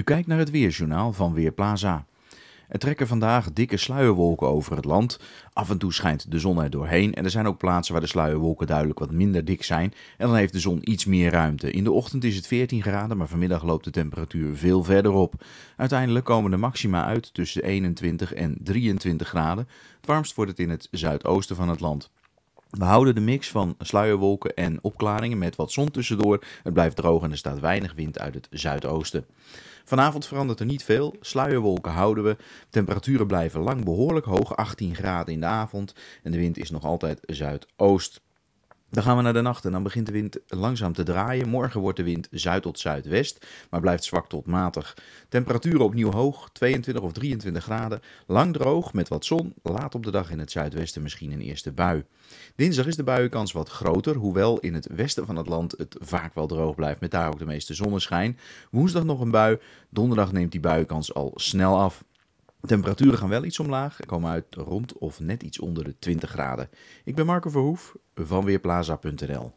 U kijkt naar het weerjournaal van Weerplaza. Er trekken vandaag dikke sluierwolken over het land. Af en toe schijnt de zon er doorheen en er zijn ook plaatsen waar de sluierwolken duidelijk wat minder dik zijn. En dan heeft de zon iets meer ruimte. In de ochtend is het 14 graden, maar vanmiddag loopt de temperatuur veel verder op. Uiteindelijk komen de maxima uit tussen 21 en 23 graden. Het warmst wordt het in het zuidoosten van het land. We houden de mix van sluierwolken en opklaringen met wat zon tussendoor. Het blijft droog en er staat weinig wind uit het zuidoosten. Vanavond verandert er niet veel. Sluierwolken houden we. Temperaturen blijven lang behoorlijk hoog, 18 graden in de avond. En de wind is nog altijd zuidoost. Dan gaan we naar de nacht en dan begint de wind langzaam te draaien. Morgen wordt de wind zuid tot zuidwest, maar blijft zwak tot matig. Temperaturen opnieuw hoog, 22 of 23 graden. Lang droog met wat zon, laat op de dag in het zuidwesten misschien een eerste bui. Dinsdag is de buienkans wat groter, hoewel in het westen van het land het vaak wel droog blijft met daar ook de meeste zonneschijn. Woensdag nog een bui, donderdag neemt die buienkans al snel af. Temperaturen gaan wel iets omlaag en komen uit rond of net iets onder de 20 graden. Ik ben Marco Verhoef van Weerplaza.nl.